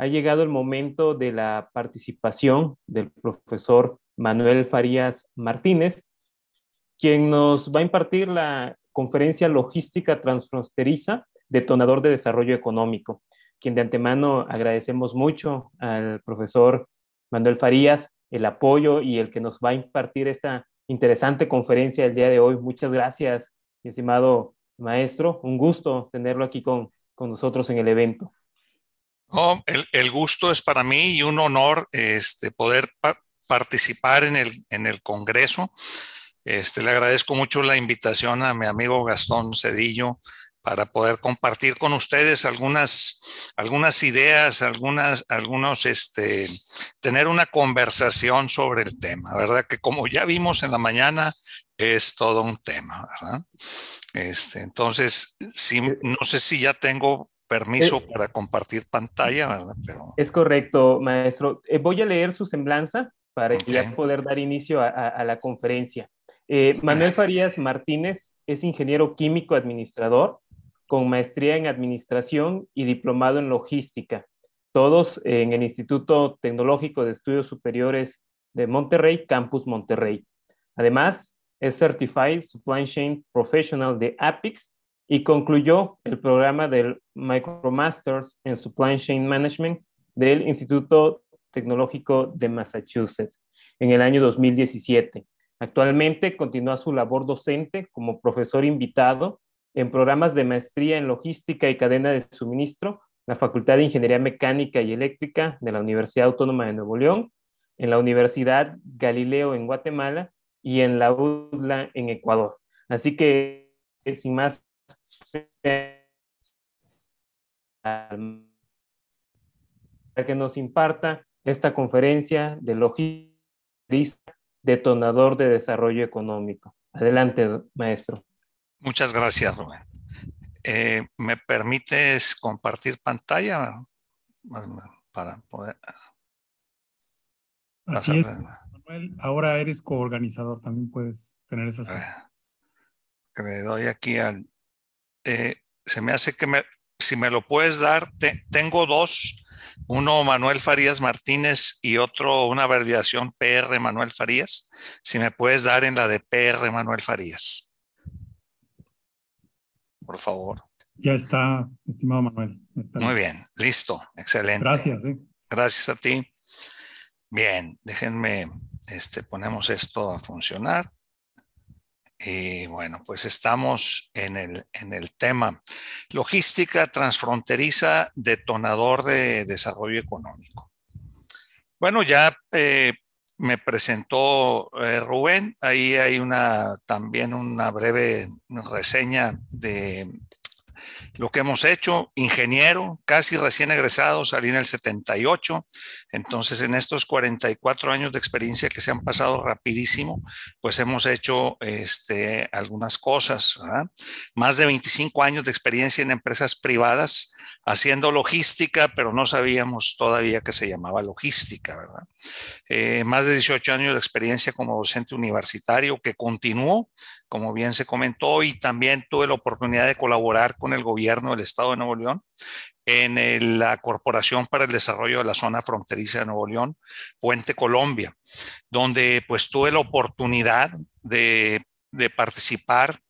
ha llegado el momento de la participación del profesor Manuel Farías Martínez, quien nos va a impartir la conferencia logística transfronteriza, detonador de desarrollo económico, quien de antemano agradecemos mucho al profesor Manuel Farías el apoyo y el que nos va a impartir esta interesante conferencia el día de hoy. Muchas gracias, estimado maestro. Un gusto tenerlo aquí con, con nosotros en el evento el, gusto es para mí y un honor este, poder participar en el, en el Congreso. Este, le agradezco mucho la invitación a mi amigo Gastón Cedillo para poder compartir con ustedes algunas, algunas ideas, algunas, algunos, este, tener una conversación sobre el tema, ¿verdad? Que como ya vimos en la mañana, es todo un tema, ¿verdad? Este, entonces, si, no sé si ya tengo permiso eh, para compartir pantalla, ¿verdad? Es correcto, maestro. Eh, voy a leer su semblanza para poder dar inicio a, la conferencia. Eh, Manuel Farías Martínez es ingeniero químico administrador con maestría en administración y diplomado en logística, todos en el Instituto Tecnológico de Estudios Superiores de Monterrey, Campus Monterrey. Además, es Certified Supply Chain Professional de APICS y concluyó el programa del Micromasters en Supply Chain Management del Instituto Tecnológico de Massachusetts en el año 2017. Actualmente continúa su labor docente como profesor invitado en programas de maestría en logística y cadena de suministro la Facultad de Ingeniería Mecánica y Eléctrica de la Universidad Autónoma de Nuevo León, en la Universidad Galileo en Guatemala y en la UDLA en Ecuador. Así que, sin más para que nos imparta esta conferencia de logística detonador de desarrollo económico. Adelante, maestro. Muchas gracias, Rubén. Eh, ¿Me permites compartir pantalla para poder... Así Manuel, ahora eres coorganizador, también puedes tener esas cosas. Le doy aquí al eh, se me hace que si me lo puedes dar, tengo dos, uno Manuel Farías Martínez y otro una abreviación PR Manuel Farías, si me puedes dar en la de PR Manuel Farías. Por favor. Ya está, estimado Manuel. Muy bien. listo, excelente. Gracias. ¿eh? Gracias a ti. Bien, déjenme, este, ponemos esto a funcionar. Y eh, bueno, pues estamos en el, tema. Logística transfronteriza, detonador de desarrollo económico. Bueno, ya eh, me presentó eh, Rubén. Ahí hay una, también una breve reseña de lo que hemos hecho, ingeniero, casi recién egresado, salí en el 78, entonces en estos 44 años de experiencia que se han pasado rapidísimo, pues hemos hecho este, algunas cosas, más de 25 años de experiencia en empresas privadas haciendo logística, pero no sabíamos todavía que se llamaba logística, eh, más de 18 años de experiencia como docente universitario que continuó, como bien se comentó, y también tuve la oportunidad de colaborar con el gobierno del Estado de Nuevo León, en la Corporación para el Desarrollo de la Zona Fronteriza de Nuevo León, Puente Colombia, donde pues tuve la oportunidad de, de participar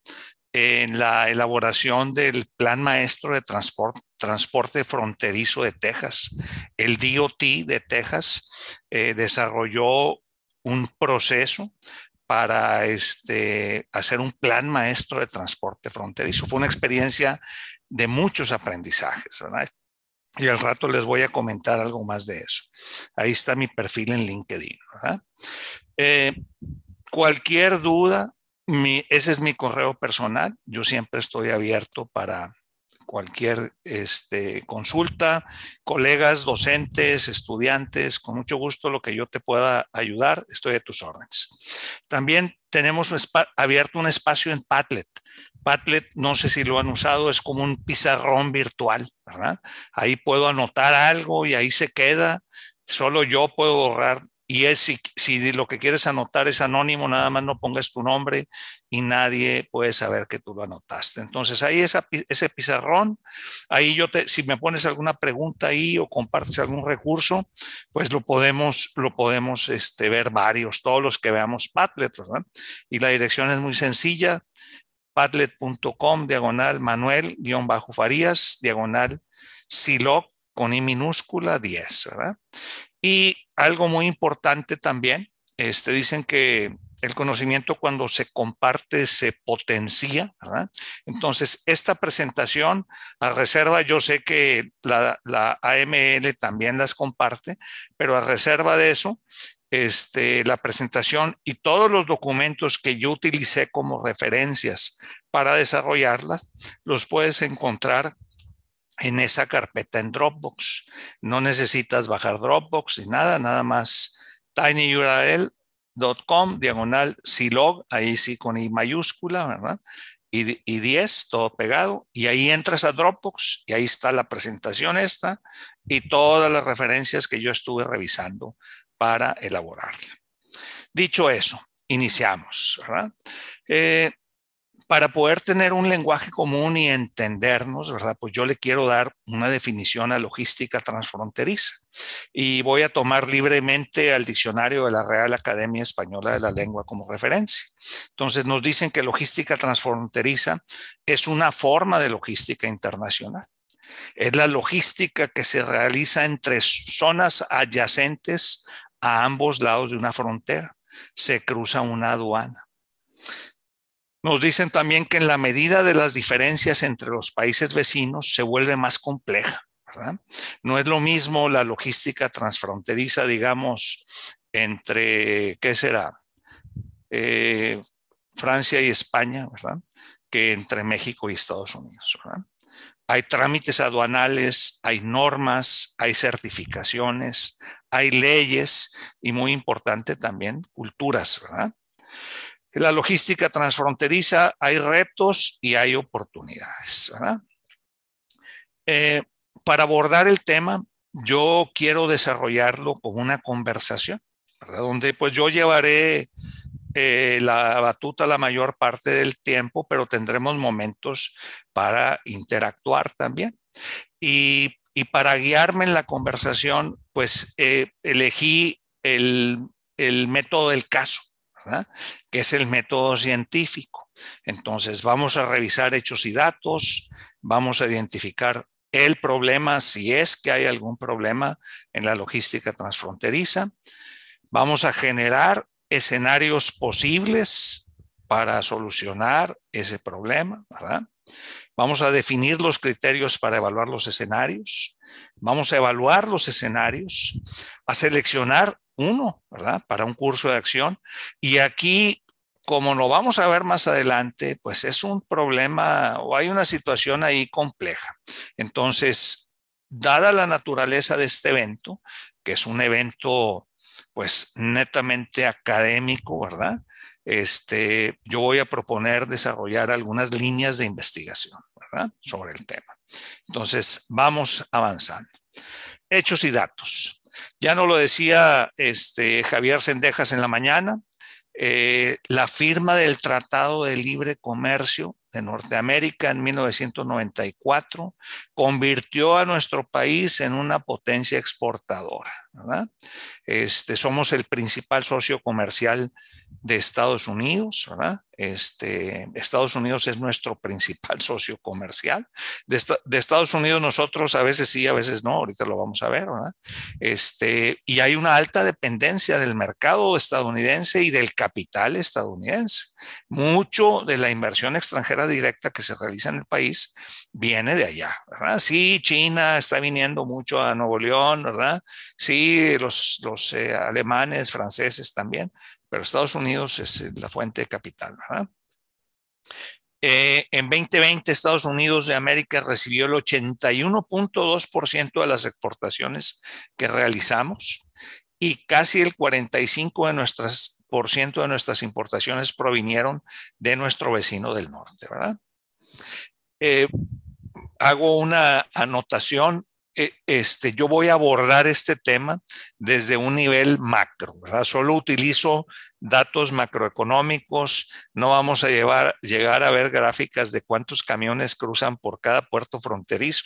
en la elaboración del Plan Maestro de Transporte, Transporte Fronterizo de Texas. El DOT de Texas eh, desarrolló un proceso para este, hacer un plan maestro de transporte fronterizo. Fue una experiencia de muchos aprendizajes, Y al rato les voy a comentar algo más de eso. Ahí está mi perfil en LinkedIn, eh, cualquier duda, ese es mi correo personal. Yo siempre estoy abierto para cualquier este, consulta, colegas, docentes, estudiantes, con mucho gusto lo que yo te pueda ayudar, estoy a tus órdenes. También tenemos abierto un espacio en Padlet. Padlet, no sé si lo han usado, es como un pizarrón virtual, ¿verdad? Ahí puedo anotar algo y ahí se queda. Solo yo puedo borrar y es, si, lo que quieres anotar es anónimo, nada más no pongas tu nombre y nadie puede saber que tú lo anotaste. Entonces ahí ese pizarrón, ahí yo te, si me pones alguna pregunta ahí o compartes algún recurso, pues lo podemos, lo podemos este, ver varios, todos los que veamos Padlet, ¿verdad? Y la dirección es muy sencilla, padlet.com, diagonal, Manuel, guión bajo Farías, diagonal, Siloc, con I minúscula 10, ¿verdad? Y algo muy importante también, este, dicen que el conocimiento cuando se comparte se potencia, ¿verdad? Entonces, esta presentación a reserva, yo sé que la, AML también las comparte, pero a reserva de eso, este, la presentación y todos los documentos que yo utilicé como referencias para desarrollarlas, los puedes encontrar en esa carpeta en Dropbox. No necesitas bajar Dropbox ni nada, nada más tinyurl.com diagonal silog, ahí sí con I mayúscula, ¿verdad? Y, 10, todo pegado, y ahí entras a Dropbox y ahí está la presentación esta y todas las referencias que yo estuve revisando para elaborarla. Dicho eso, iniciamos, ¿verdad? Eh, para poder tener un lenguaje común y entendernos, ¿verdad? Pues yo le quiero dar una definición a logística transfronteriza y voy a tomar libremente al diccionario de la Real Academia Española de la Lengua como referencia. Entonces nos dicen que logística transfronteriza es una forma de logística internacional. Es la logística que se realiza entre zonas adyacentes a ambos lados de una frontera. Se cruza una aduana. Nos dicen también que en la medida de las diferencias entre los países vecinos se vuelve más compleja. No es lo mismo la logística transfronteriza, digamos, entre, ¿qué será? Eh, Francia y España, ¿verdad? Que entre México y Estados Unidos, ¿verdad? Hay trámites aduanales, hay normas, hay certificaciones, hay leyes y muy importante también culturas, ¿verdad? En la logística transfronteriza hay retos y hay oportunidades. Eh, para abordar el tema, yo quiero desarrollarlo con una conversación, donde pues yo llevaré eh, la batuta la mayor parte del tiempo, pero tendremos momentos para interactuar también. Y, para guiarme en la conversación, pues eh, elegí el método del caso. Que es el método científico. Entonces, vamos a revisar hechos y datos, vamos a identificar el problema, si es que hay algún problema en la logística transfronteriza. Vamos a generar escenarios posibles para solucionar ese problema, Vamos a definir los criterios para evaluar los escenarios. Vamos a evaluar los escenarios, a seleccionar uno, ¿verdad? Para un curso de acción. Y aquí, como lo vamos a ver más adelante, pues es un problema o hay una situación ahí compleja. Entonces, dada la naturaleza de este evento, que es un evento pues netamente académico, ¿verdad? Este, yo voy a proponer desarrollar algunas líneas de investigación ¿verdad? sobre el tema. Entonces, vamos avanzando. Hechos y datos. Ya nos lo decía este, Javier Sendejas en la mañana, eh, la firma del Tratado de Libre Comercio de Norteamérica en 1994 convirtió a nuestro país en una potencia exportadora. Este, somos el principal socio comercial de Estados Unidos, este, Estados Unidos es nuestro principal socio comercial. De, Estados Unidos nosotros a veces sí, a veces no, ahorita lo vamos a ver, Este, y hay una alta dependencia del mercado estadounidense y del capital estadounidense. Mucho de la inversión extranjera directa que se realiza en el país viene de allá, ¿verdad? Sí, China está viniendo mucho a Nuevo León, ¿verdad? Sí, los, los eh, alemanes, franceses también, pero Estados Unidos es eh, la fuente de capital, ¿verdad? Eh, en 2020, Estados Unidos de América recibió el 81.2% de las exportaciones que realizamos y casi el 45% de por de nuestras importaciones provinieron de nuestro vecino del norte, ¿verdad? Eh, hago una anotación. Eh, este, yo voy a abordar este tema desde un nivel macro, ¿verdad? Solo utilizo datos macroeconómicos, no vamos a llegar a ver gráficas de cuántos camiones cruzan por cada puerto fronterizo,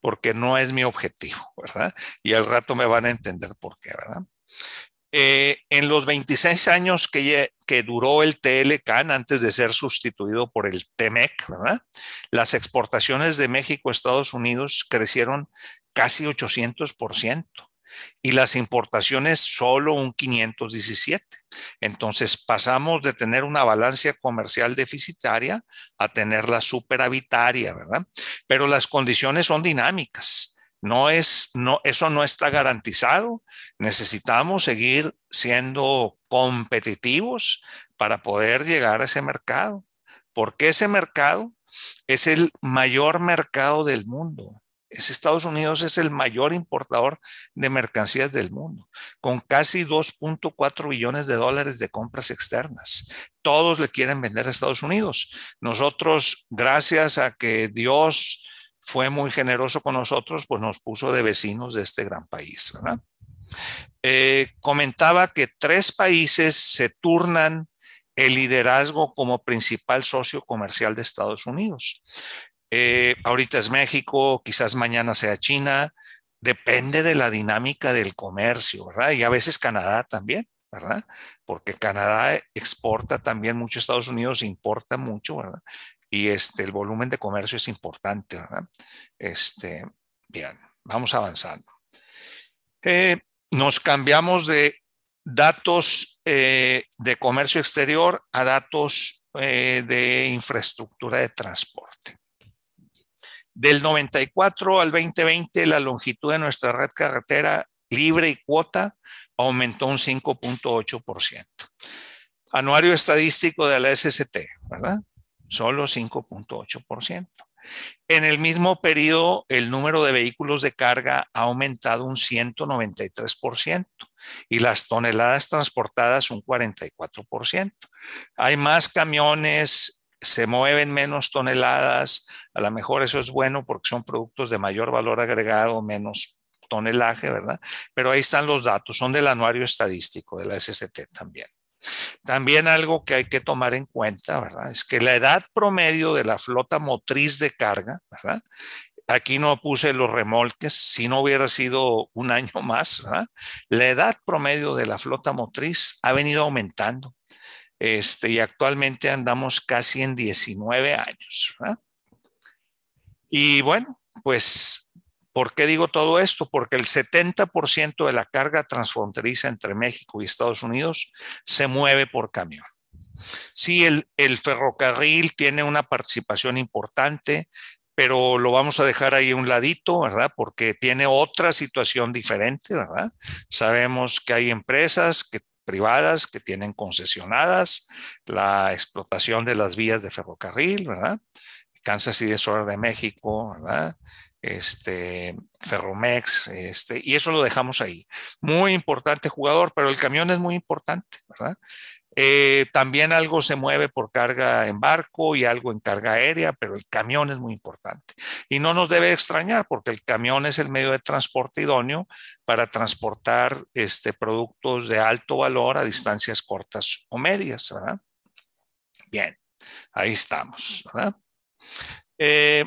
porque no es mi objetivo, ¿verdad? Y al rato me van a entender por qué, ¿verdad? Eh, en los 26 años que, duró el TLCAN antes de ser sustituido por el TEMEC, las exportaciones de México a Estados Unidos crecieron casi 800% y las importaciones solo un 517. Entonces pasamos de tener una balanza comercial deficitaria a tenerla superavitaria, ¿verdad? Pero las condiciones son dinámicas. No es, no, eso no está garantizado. Necesitamos seguir siendo competitivos para poder llegar a ese mercado, porque ese mercado es el mayor mercado del mundo. Es Estados Unidos es el mayor importador de mercancías del mundo, con casi 2.4 billones de dólares de compras externas. Todos le quieren vender a Estados Unidos. Nosotros, gracias a que Dios fue muy generoso con nosotros, pues nos puso de vecinos de este gran país. ¿verdad? Eh, comentaba que tres países se turnan el liderazgo como principal socio comercial de Estados Unidos. Eh, ahorita es México, quizás mañana sea China, depende de la dinámica del comercio, ¿verdad? Y a veces Canadá también, ¿verdad? Porque Canadá exporta también mucho a Estados Unidos, importa mucho, ¿verdad? y este, el volumen de comercio es importante. ¿verdad? Este, bien, vamos avanzando. Eh, nos cambiamos de datos eh, de comercio exterior a datos eh, de infraestructura de transporte. Del 94 al 2020, la longitud de nuestra red carretera libre y cuota aumentó un 5.8%. Anuario estadístico de la SST, ¿verdad? solo 5.8%. En el mismo periodo, el número de vehículos de carga ha aumentado un 193% y las toneladas transportadas un 44%. Hay más camiones, se mueven menos toneladas, a lo mejor eso es bueno porque son productos de mayor valor agregado, menos tonelaje, ¿verdad? Pero ahí están los datos, son del anuario estadístico de la SST también. También algo que hay que tomar en cuenta, ¿verdad? Es que la edad promedio de la flota motriz de carga, ¿verdad? Aquí no puse los remolques, si no hubiera sido un año más, ¿verdad? La edad promedio de la flota motriz ha venido aumentando. Este, y actualmente andamos casi en 19 años. ¿verdad? Y bueno, pues ¿Por qué digo todo esto? Porque el 70% de la carga transfronteriza entre México y Estados Unidos se mueve por camión. Sí, el, ferrocarril tiene una participación importante, pero lo vamos a dejar ahí un ladito, ¿verdad? Porque tiene otra situación diferente, ¿verdad? Sabemos que hay empresas que, privadas que tienen concesionadas la explotación de las vías de ferrocarril, ¿verdad? Kansas City es de México, ¿verdad? este, Ferromex, este, y eso lo dejamos ahí. Muy importante jugador, pero el camión es muy importante, ¿verdad? Eh, también algo se mueve por carga en barco y algo en carga aérea, pero el camión es muy importante. Y no nos debe extrañar porque el camión es el medio de transporte idóneo para transportar este, productos de alto valor a distancias cortas o medias. ¿verdad? Bien, ahí estamos. ¿verdad? Eh,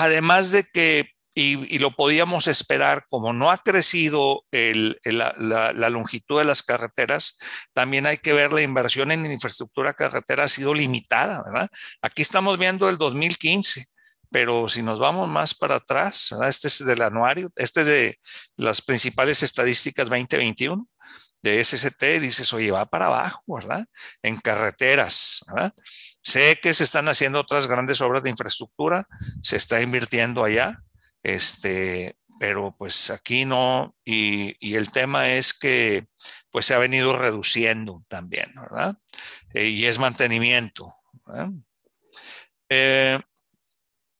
Además de que, y, lo podíamos esperar, como no ha crecido la, la, longitud de las carreteras, también hay que ver la inversión en infraestructura carretera ha sido limitada, ¿verdad? Aquí estamos viendo el 2015 pero si nos vamos más para atrás, ¿verdad? este es del anuario, este es de las principales estadísticas 2021 de SST, dices, oye, va para abajo, ¿verdad? En carreteras, ¿verdad? Sé que se están haciendo otras grandes obras de infraestructura, se está invirtiendo allá, este, pero pues aquí no, y, el tema es que pues se ha venido reduciendo también, ¿verdad? Eh, y es mantenimiento. Eh,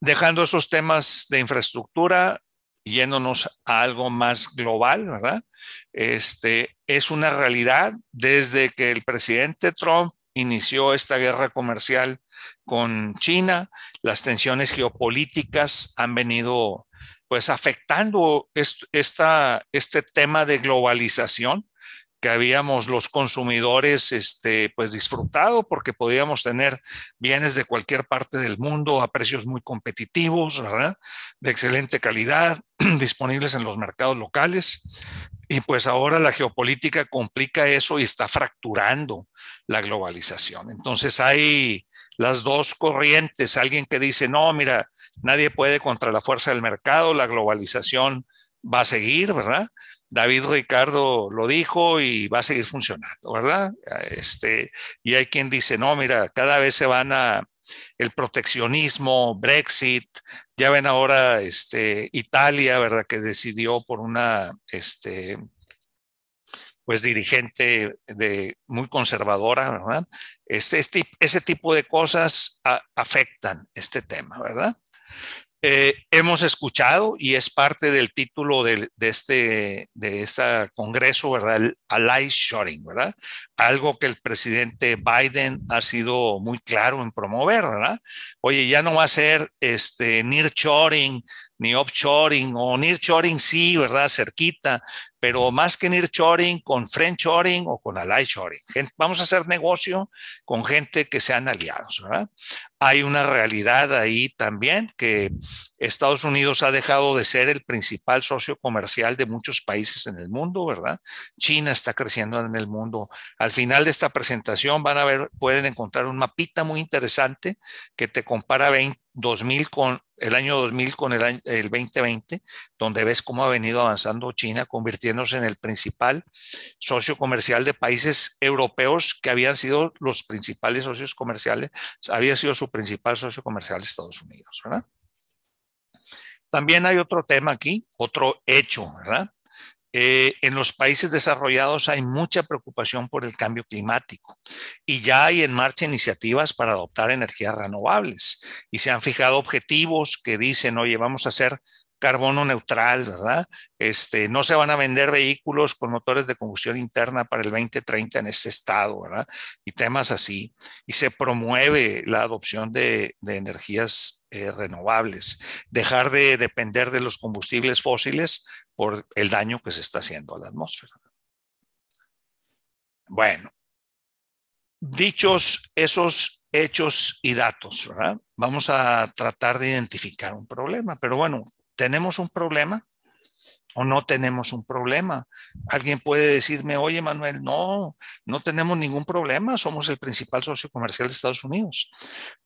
dejando esos temas de infraestructura, yéndonos a algo más global, ¿verdad? Este, es una realidad desde que el presidente Trump inició esta guerra comercial con China, las tensiones geopolíticas han venido pues afectando esta, este tema de globalización que habíamos los consumidores este, pues disfrutado porque podíamos tener bienes de cualquier parte del mundo a precios muy competitivos, de excelente calidad, disponibles en los mercados locales. Y pues ahora la geopolítica complica eso y está fracturando la globalización. Entonces hay las dos corrientes, alguien que dice, no, mira, nadie puede contra la fuerza del mercado, la globalización va a seguir, ¿verdad? David Ricardo lo dijo y va a seguir funcionando, ¿verdad? Este, y hay quien dice, no, mira, cada vez se van a el proteccionismo, Brexit, ya ven ahora este, Italia, ¿verdad? Que decidió por una, este, pues dirigente de, muy conservadora, ¿verdad? Este, este, ese tipo de cosas afectan este tema, ¿verdad? Eh, hemos escuchado, y es parte del título de, este, de este congreso, ¿verdad? El ally ¿verdad? Algo que el presidente Biden ha sido muy claro en promover, ¿verdad? Oye, ya no va a ser este near Shorting ni offshoring o nearshoring sí, ¿verdad? Cerquita, pero más que nearshoring, con Shoring o con Shoring. Vamos a hacer negocio con gente que sean aliados, ¿verdad? Hay una realidad ahí también que Estados Unidos ha dejado de ser el principal socio comercial de muchos países en el mundo, ¿verdad? China está creciendo en el mundo. Al final de esta presentación van a ver, pueden encontrar un mapita muy interesante que te compara 20 2000 con el año 2000 con el, año, el 2020, donde ves cómo ha venido avanzando China, convirtiéndose en el principal socio comercial de países europeos que habían sido los principales socios comerciales, había sido su principal socio comercial Estados Unidos, ¿verdad? También hay otro tema aquí, otro hecho, ¿verdad? Eh, en los países desarrollados hay mucha preocupación por el cambio climático y ya hay en marcha iniciativas para adoptar energías renovables y se han fijado objetivos que dicen, oye, vamos a ser carbono neutral, ¿verdad? Este, no se van a vender vehículos con motores de combustión interna para el 2030 en este estado, ¿verdad? Y temas así. Y se promueve la adopción de, energías eh, renovables, dejar de depender de los combustibles fósiles por el daño que se está haciendo a la atmósfera. Bueno, dichos esos hechos y datos, vamos a tratar de identificar un problema, pero bueno, tenemos un problema o no tenemos un problema. Alguien puede decirme, oye Manuel, no, no tenemos ningún problema, somos el principal socio comercial de Estados Unidos.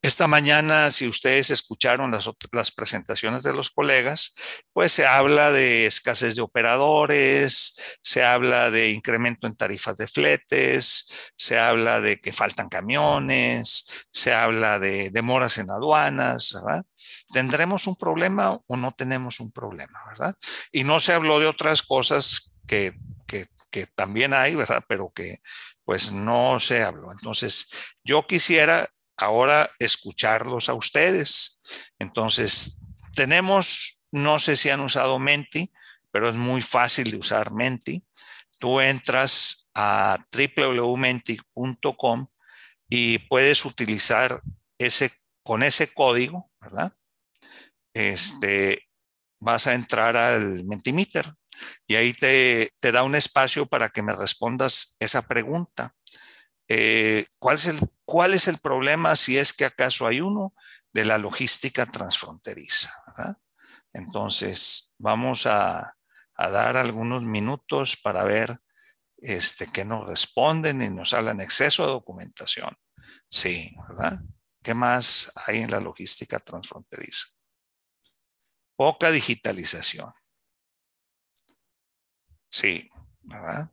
Esta mañana, si ustedes escucharon las, presentaciones de los colegas, pues se habla de escasez de operadores, se habla de incremento en tarifas de fletes, se habla de que faltan camiones, se habla de demoras en aduanas, ¿verdad? ¿Tendremos un problema o no tenemos un problema, verdad? Y no se habló de otras cosas que, también hay, ¿verdad? Pero que pues no se habló. Entonces, yo quisiera ahora escucharlos a ustedes. Entonces, tenemos, no sé si han usado Menti, pero es muy fácil de usar Menti. Tú entras a www.menti.com y puedes utilizar ese, con ese código, ¿verdad? este, vas a entrar al Mentimeter y ahí te, da un espacio para que me respondas esa pregunta. Eh, ¿cuál, es el, ¿Cuál es el problema, si es que acaso hay uno, de la logística transfronteriza? Entonces, vamos a, dar algunos minutos para ver este, que nos responden y nos hablan exceso de documentación. Sí, ¿verdad? ¿Qué más hay en la logística transfronteriza? poca digitalización. Sí, ¿verdad?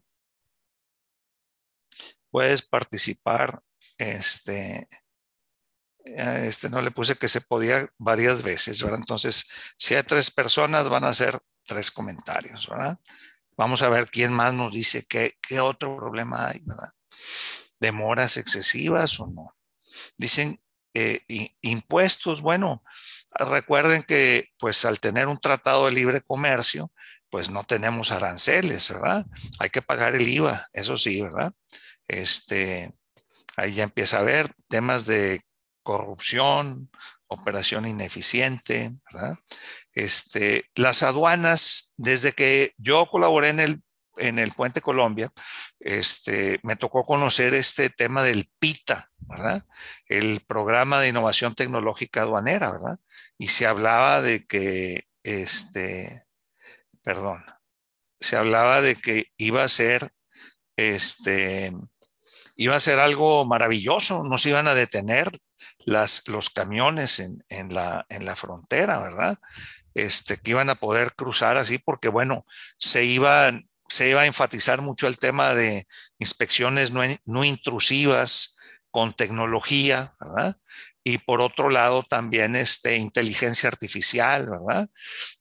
Puedes participar, este, este no le puse que se podía varias veces, ¿verdad? Entonces, si hay tres personas, van a hacer tres comentarios, ¿verdad? Vamos a ver quién más nos dice qué, otro problema hay, ¿verdad? ¿Demoras excesivas o no? Dicen eh, impuestos, bueno, Recuerden que, pues, al tener un tratado de libre comercio, pues no tenemos aranceles, ¿verdad? Hay que pagar el IVA, eso sí, ¿verdad? Este, ahí ya empieza a haber temas de corrupción, operación ineficiente, ¿verdad? Este, las aduanas, desde que yo colaboré en el en el Puente Colombia, este, me tocó conocer este tema del PITA, ¿verdad? El programa de innovación tecnológica aduanera, ¿verdad? Y se hablaba de que, este, perdón, se hablaba de que iba a ser, este, iba a ser algo maravilloso, no se iban a detener las, los camiones en, la, en la frontera, ¿verdad? Este, que iban a poder cruzar así porque, bueno, se iban, se iba a enfatizar mucho el tema de inspecciones no, intrusivas con tecnología, ¿verdad? Y por otro lado también este, inteligencia artificial, ¿verdad?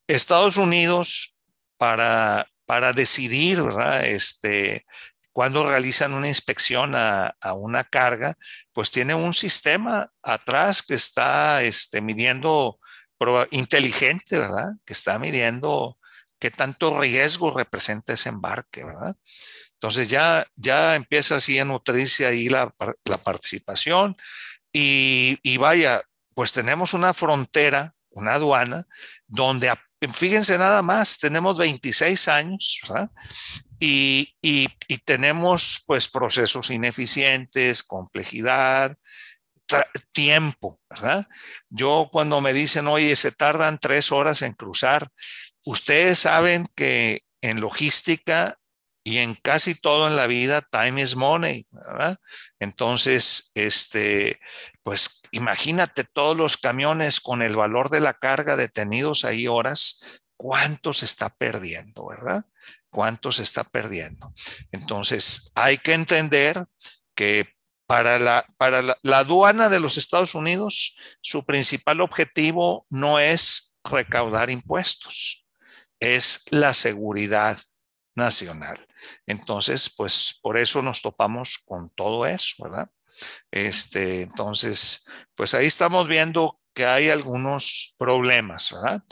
Estados Unidos para, para decidir, ¿verdad? Este, cuando realizan una inspección a, una carga, pues tiene un sistema atrás que está este, midiendo inteligente, ¿verdad? Que está midiendo qué tanto riesgo representa ese embarque, ¿verdad? Entonces ya, ya empieza así a nutrirse ahí la, participación y, vaya, pues tenemos una frontera, una aduana, donde, fíjense nada más, tenemos 26 años, Y, tenemos pues procesos ineficientes, complejidad, tiempo, ¿verdad? Yo cuando me dicen, oye, se tardan tres horas en cruzar, Ustedes saben que en logística y en casi todo en la vida, time is money, ¿verdad? Entonces, este, pues imagínate todos los camiones con el valor de la carga detenidos ahí horas, cuánto se está perdiendo, ¿verdad? Cuánto se está perdiendo. Entonces, hay que entender que para la, para la, la aduana de los Estados Unidos, su principal objetivo no es recaudar impuestos es la seguridad nacional. Entonces, pues por eso nos topamos con todo eso, ¿verdad? Este, entonces, pues ahí estamos viendo que hay algunos problemas, ¿verdad?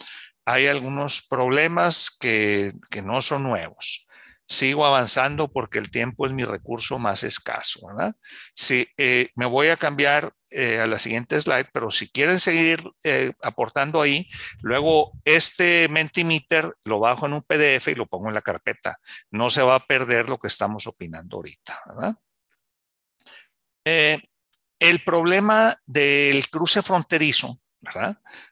Hay algunos problemas que, que no son nuevos sigo avanzando porque el tiempo es mi recurso más escaso, ¿verdad? Eh, me voy a cambiar eh, a la siguiente slide, pero si quieren seguir eh, aportando ahí, luego este Mentimeter lo bajo en un PDF y lo pongo en la carpeta. No se va a perder lo que estamos opinando ahorita, el problema del cruce fronterizo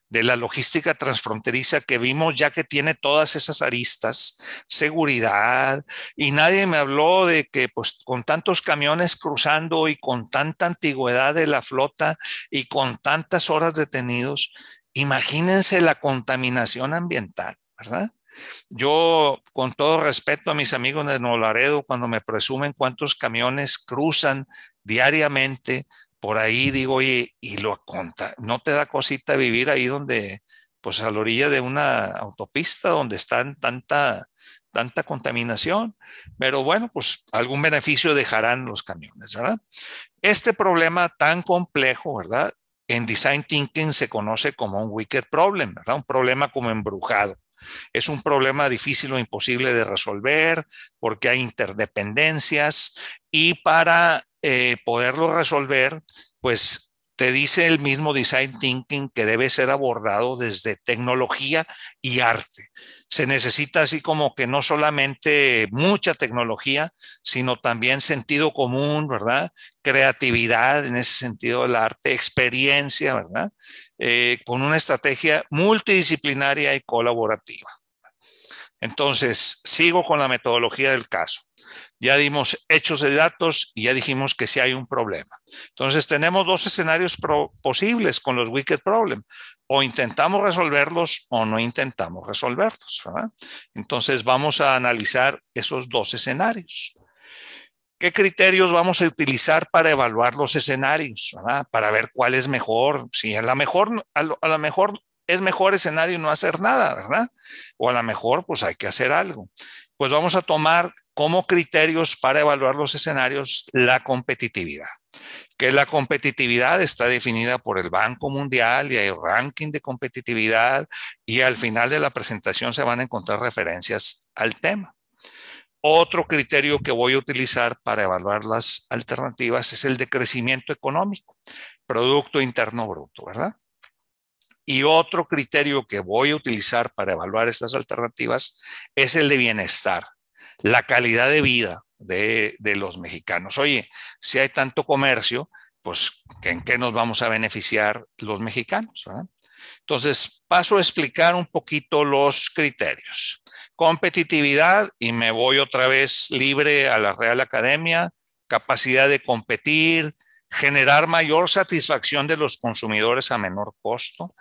de la logística transfronteriza que vimos ya que tiene todas esas aristas, seguridad, y nadie me habló de que pues con tantos camiones cruzando y con tanta antigüedad de la flota y con tantas horas detenidos, imagínense la contaminación ambiental, ¿verdad? Yo, con todo respeto a mis amigos de Nolaredo, cuando me presumen cuántos camiones cruzan diariamente por ahí digo, oye, y lo conta, ¿no te da cosita vivir ahí donde, pues a la orilla de una autopista donde están tanta, tanta contaminación? Pero bueno, pues algún beneficio dejarán los camiones, ¿verdad? Este problema tan complejo, ¿verdad? En design thinking se conoce como un wicked problem, ¿verdad? Un problema como embrujado. Es un problema difícil o imposible de resolver porque hay interdependencias y para eh, poderlo resolver, pues te dice el mismo design thinking que debe ser abordado desde tecnología y arte. Se necesita así como que no solamente mucha tecnología, sino también sentido común, ¿verdad? Creatividad en ese sentido del arte, experiencia, ¿verdad? Eh, con una estrategia multidisciplinaria y colaborativa. Entonces, sigo con la metodología del caso ya dimos hechos de datos y ya dijimos que sí hay un problema. Entonces tenemos dos escenarios posibles con los wicked problem. O intentamos resolverlos o no intentamos resolverlos. Entonces vamos a analizar esos dos escenarios. ¿Qué criterios vamos a utilizar para evaluar los escenarios? Para ver cuál es mejor. Si a lo mejor, a lo, a lo mejor es mejor escenario no hacer nada, ¿verdad? O a lo mejor, pues hay que hacer algo. Pues vamos a tomar como criterios para evaluar los escenarios la competitividad, que la competitividad está definida por el Banco Mundial y hay ranking de competitividad y al final de la presentación se van a encontrar referencias al tema. Otro criterio que voy a utilizar para evaluar las alternativas es el de crecimiento económico, Producto Interno Bruto, ¿verdad? Y otro criterio que voy a utilizar para evaluar estas alternativas es el de bienestar, la calidad de vida de, los mexicanos. Oye, si hay tanto comercio, pues ¿en qué nos vamos a beneficiar los mexicanos? Entonces, paso a explicar un poquito los criterios. Competitividad, y me voy otra vez libre a la Real Academia, capacidad de competir, generar mayor satisfacción de los consumidores a menor costo.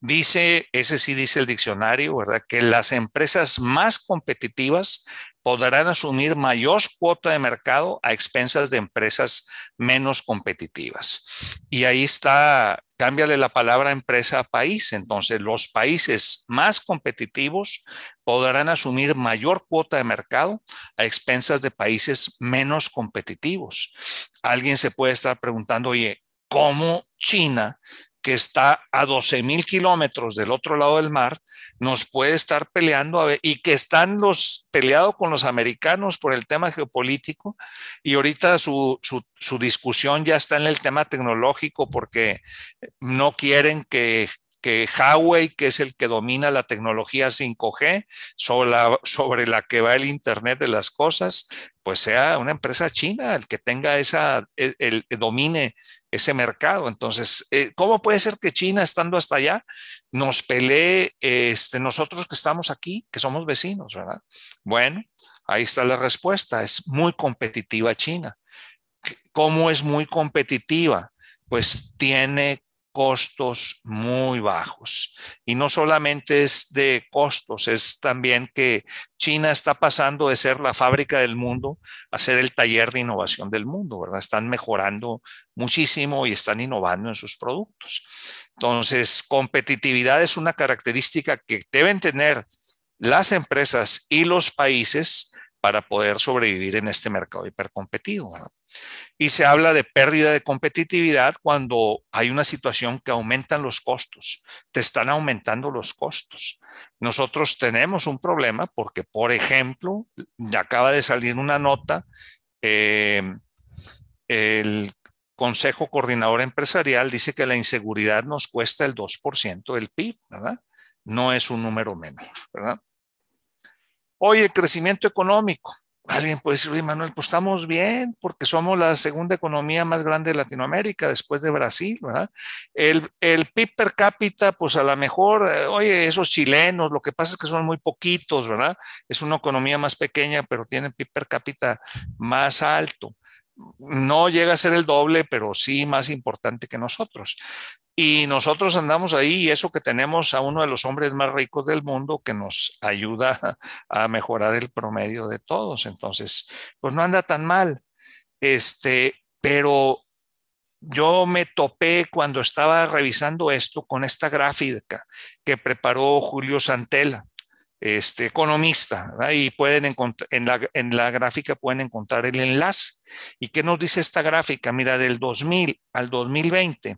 Dice, ese sí dice el diccionario, ¿verdad? Que las empresas más competitivas podrán asumir mayor cuota de mercado a expensas de empresas menos competitivas. Y ahí está, cámbiale la palabra empresa a país. Entonces, los países más competitivos podrán asumir mayor cuota de mercado a expensas de países menos competitivos. Alguien se puede estar preguntando, oye, ¿cómo China que está a 12 mil kilómetros del otro lado del mar, nos puede estar peleando y que están los peleados con los americanos por el tema geopolítico y ahorita su, discusión ya está en el tema tecnológico porque no quieren que, que Huawei, que es el que domina la tecnología 5G, sobre la, sobre la que va el Internet de las cosas, pues sea una empresa china el que tenga esa, e, el domine ese mercado. Entonces, eh, ¿cómo puede ser que China, estando hasta allá, nos pelee este, nosotros que estamos aquí, que somos vecinos, ¿verdad? Bueno, ahí está la respuesta. Es muy competitiva China. ¿Cómo es muy competitiva? Pues tiene costos muy bajos. Y no solamente es de costos, es también que China está pasando de ser la fábrica del mundo a ser el taller de innovación del mundo, ¿verdad? Están mejorando muchísimo y están innovando en sus productos. Entonces, competitividad es una característica que deben tener las empresas y los países para poder sobrevivir en este mercado hipercompetido. Y se habla de pérdida de competitividad cuando hay una situación que aumentan los costos, te están aumentando los costos. Nosotros tenemos un problema porque, por ejemplo, acaba de salir una nota, eh, el Consejo Coordinador Empresarial dice que la inseguridad nos cuesta el 2% del PIB, ¿verdad? No es un número menor, ¿verdad? Hoy el crecimiento económico, alguien puede decir, oye Manuel, pues estamos bien porque somos la segunda economía más grande de Latinoamérica después de Brasil, ¿verdad? El, el PIB per cápita, pues a lo mejor, eh, oye, esos chilenos, lo que pasa es que son muy poquitos, ¿verdad? Es una economía más pequeña, pero tienen PIB per cápita más alto. No llega a ser el doble, pero sí más importante que nosotros. Y nosotros andamos ahí y eso que tenemos a uno de los hombres más ricos del mundo que nos ayuda a mejorar el promedio de todos. Entonces, pues no anda tan mal. Este, pero yo me topé cuando estaba revisando esto con esta gráfica que preparó Julio Santella, este economista, y pueden encontrar en la, en la gráfica pueden encontrar el enlace. ¿Y qué nos dice esta gráfica? Mira, del 2000 al 2020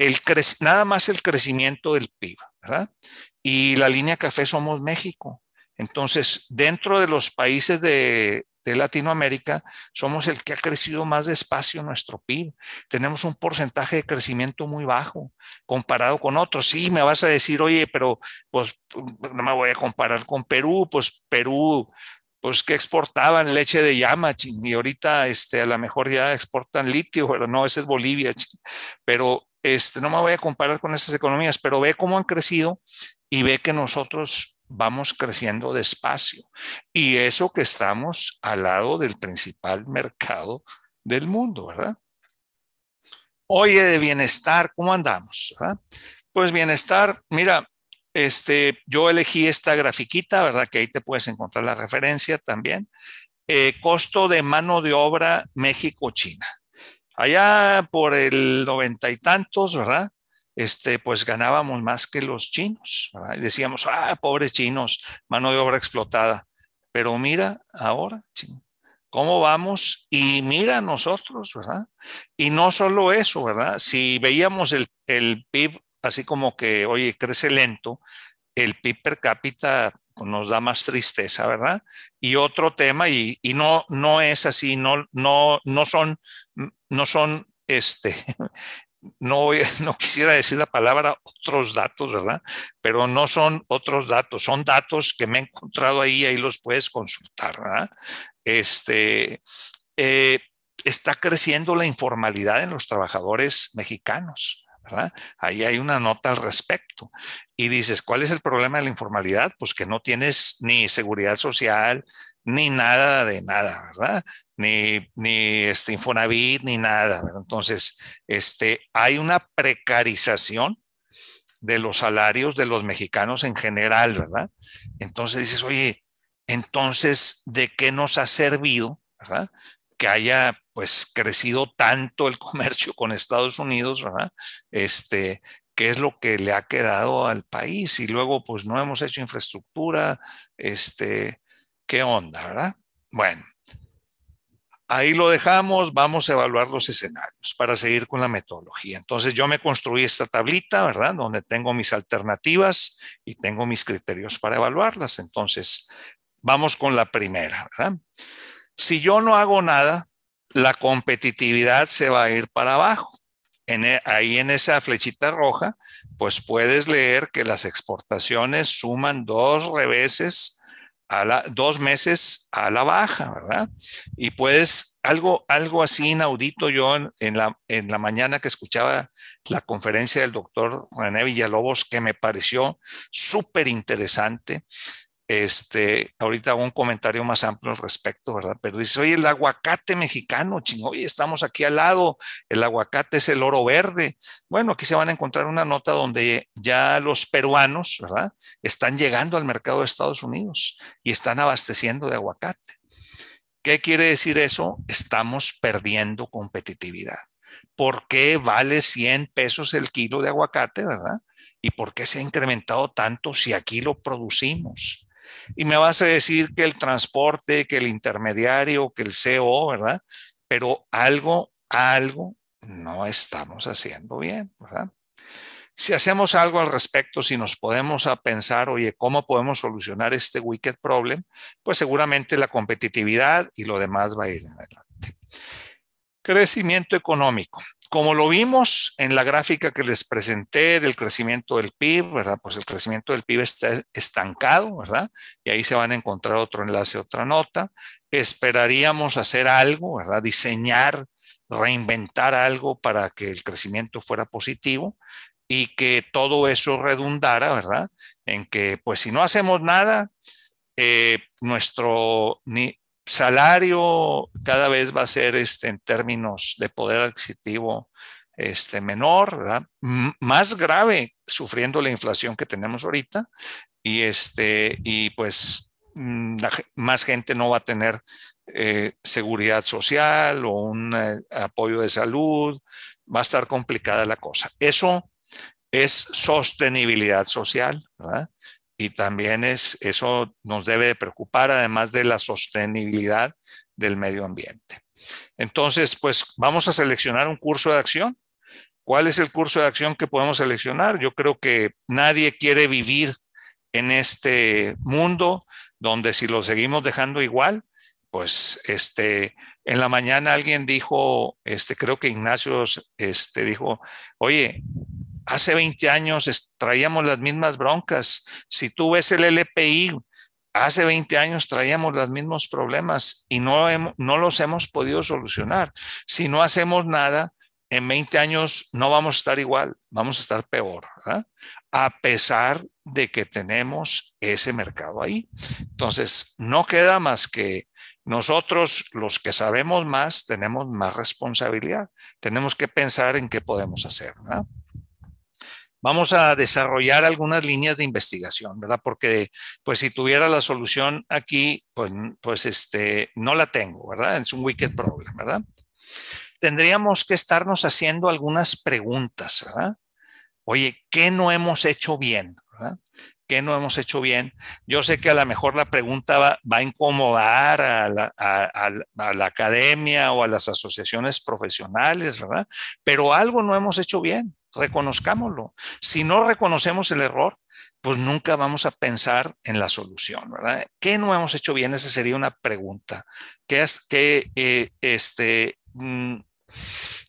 el nada más el crecimiento del PIB, ¿verdad? Y la línea café somos México. Entonces, dentro de los países de, Latinoamérica, somos el que ha crecido más despacio nuestro PIB. Tenemos un porcentaje de crecimiento muy bajo comparado con otros. Sí, me vas a decir, oye, pero pues no me voy a comparar con Perú, pues Perú, pues que exportaban leche de llama, ching, y ahorita este, a lo mejor ya exportan litio, pero no, ese es Bolivia, pero este, no me voy a comparar con esas economías, pero ve cómo han crecido y ve que nosotros vamos creciendo despacio. Y eso que estamos al lado del principal mercado del mundo, ¿verdad? Oye, de bienestar, ¿cómo andamos? Ah? Pues bienestar, mira, este, yo elegí esta grafiquita, ¿verdad? Que ahí te puedes encontrar la referencia también. Eh, costo de mano de obra México-China. Allá por el noventa y tantos, ¿verdad? Este, pues ganábamos más que los chinos, ¿verdad? decíamos, ah, pobres chinos, mano de obra explotada. Pero mira ahora, cómo vamos y mira nosotros, ¿verdad? Y no solo eso, ¿verdad? Si veíamos el, PIB así como que, oye, crece lento, el PIB per cápita nos da más tristeza, ¿verdad? Y otro tema, y, y no, no es así, no, no, no son no son, este, no, no quisiera decir la palabra otros datos, ¿verdad? Pero no son otros datos, son datos que me he encontrado ahí, ahí los puedes consultar, ¿verdad? Este, eh, está creciendo la informalidad en los trabajadores mexicanos. ¿verdad? Ahí hay una nota al respecto. Y dices, ¿cuál es el problema de la informalidad? Pues que no tienes ni seguridad social, ni nada de nada, ¿verdad? Ni, ni este Infonavit, ni nada. Entonces, este, hay una precarización de los salarios de los mexicanos en general, ¿verdad? Entonces dices, oye, entonces, ¿de qué nos ha servido? ¿verdad? que haya pues crecido tanto el comercio con Estados Unidos, ¿verdad? Este, qué es lo que le ha quedado al país y luego pues no hemos hecho infraestructura, este, qué onda, ¿verdad? Bueno, ahí lo dejamos, vamos a evaluar los escenarios para seguir con la metodología. Entonces yo me construí esta tablita, ¿verdad? Donde tengo mis alternativas y tengo mis criterios para evaluarlas. Entonces, vamos con la primera, ¿verdad? Si yo no hago nada, la competitividad se va a ir para abajo. En, e, ahí en esa flechita roja, pues puedes leer que las exportaciones suman dos reveses, dos meses a la baja, ¿verdad? Y puedes, algo, algo así inaudito, yo en, la, en la mañana que escuchaba la conferencia del doctor René Villalobos, que me pareció súper interesante, este, ahorita hago un comentario más amplio al respecto, ¿verdad? Pero dice, oye, el aguacate mexicano, chingo oye, estamos aquí al lado, el aguacate es el oro verde. Bueno, aquí se van a encontrar una nota donde ya los peruanos, ¿verdad? Están llegando al mercado de Estados Unidos y están abasteciendo de aguacate. ¿Qué quiere decir eso? Estamos perdiendo competitividad. ¿Por qué vale 100 pesos el kilo de aguacate, verdad? ¿Y por qué se ha incrementado tanto si aquí lo producimos? y me vas a decir que el transporte, que el intermediario, que el CO, ¿verdad? Pero algo, algo no estamos haciendo bien, ¿verdad? Si hacemos algo al respecto, si nos podemos a pensar, oye, ¿cómo podemos solucionar este wicked problem? Pues seguramente la competitividad y lo demás va a ir adelante. Crecimiento económico. Como lo vimos en la gráfica que les presenté del crecimiento del PIB, ¿verdad? Pues el crecimiento del PIB está estancado, ¿verdad? Y ahí se van a encontrar otro enlace, otra nota. Esperaríamos hacer algo, ¿verdad? Diseñar, reinventar algo para que el crecimiento fuera positivo y que todo eso redundara, ¿verdad? En que, pues si no hacemos nada, eh, nuestro, ni, salario cada vez va a ser este, en términos de poder adquisitivo este, menor, más grave sufriendo la inflación que tenemos ahorita y, este, y pues mm, más gente no va a tener eh, seguridad social o un eh, apoyo de salud, va a estar complicada la cosa. Eso es sostenibilidad social, ¿verdad? y también es, eso nos debe de preocupar, además de la sostenibilidad del medio ambiente. Entonces, pues vamos a seleccionar un curso de acción. ¿Cuál es el curso de acción que podemos seleccionar? Yo creo que nadie quiere vivir en este mundo donde si lo seguimos dejando igual, pues este, en la mañana alguien dijo, este, creo que Ignacio este, dijo, oye, hace 20 años traíamos las mismas broncas. Si tú ves el LPI, hace 20 años traíamos los mismos problemas y no, no los hemos podido solucionar. Si no hacemos nada, en 20 años no vamos a estar igual, vamos a estar peor, ¿ah? a pesar de que tenemos ese mercado ahí. Entonces, no queda más que nosotros, los que sabemos más, tenemos más responsabilidad. Tenemos que pensar en qué podemos hacer vamos a desarrollar algunas líneas de investigación, ¿verdad? Porque pues si tuviera la solución aquí, pues, pues este, no la tengo, ¿verdad? Es un wicked problem, ¿verdad? Tendríamos que estarnos haciendo algunas preguntas, ¿verdad? Oye, ¿qué no hemos hecho bien? ¿Qué no hemos hecho bien? Yo sé que a lo mejor la pregunta va, a incomodar a la academia o a las asociaciones profesionales, ¿verdad? Pero algo no hemos hecho bien reconozcámoslo. Si no reconocemos el error, pues nunca vamos a pensar en la solución, ¿verdad? ¿Qué no hemos hecho bien? Esa sería una pregunta. ¿Qué es que eh, este, mm,